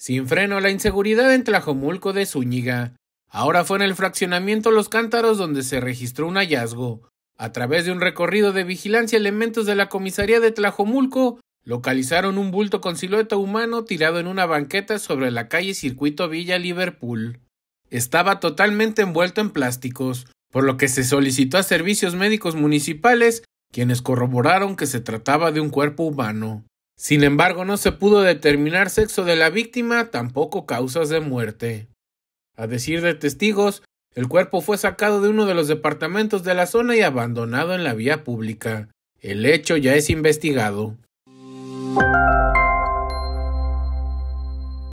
Sin freno la inseguridad en Tlajomulco de Zúñiga. Ahora fue en el fraccionamiento Los Cántaros donde se registró un hallazgo. A través de un recorrido de vigilancia, elementos de la comisaría de Tlajomulco localizaron un bulto con silueta humano tirado en una banqueta sobre la calle Circuito Villa Liverpool. Estaba totalmente envuelto en plásticos, por lo que se solicitó a servicios médicos municipales, quienes corroboraron que se trataba de un cuerpo humano. Sin embargo, no se pudo determinar sexo de la víctima, tampoco causas de muerte. A decir de testigos, el cuerpo fue sacado de uno de los departamentos de la zona y abandonado en la vía pública. El hecho ya es investigado.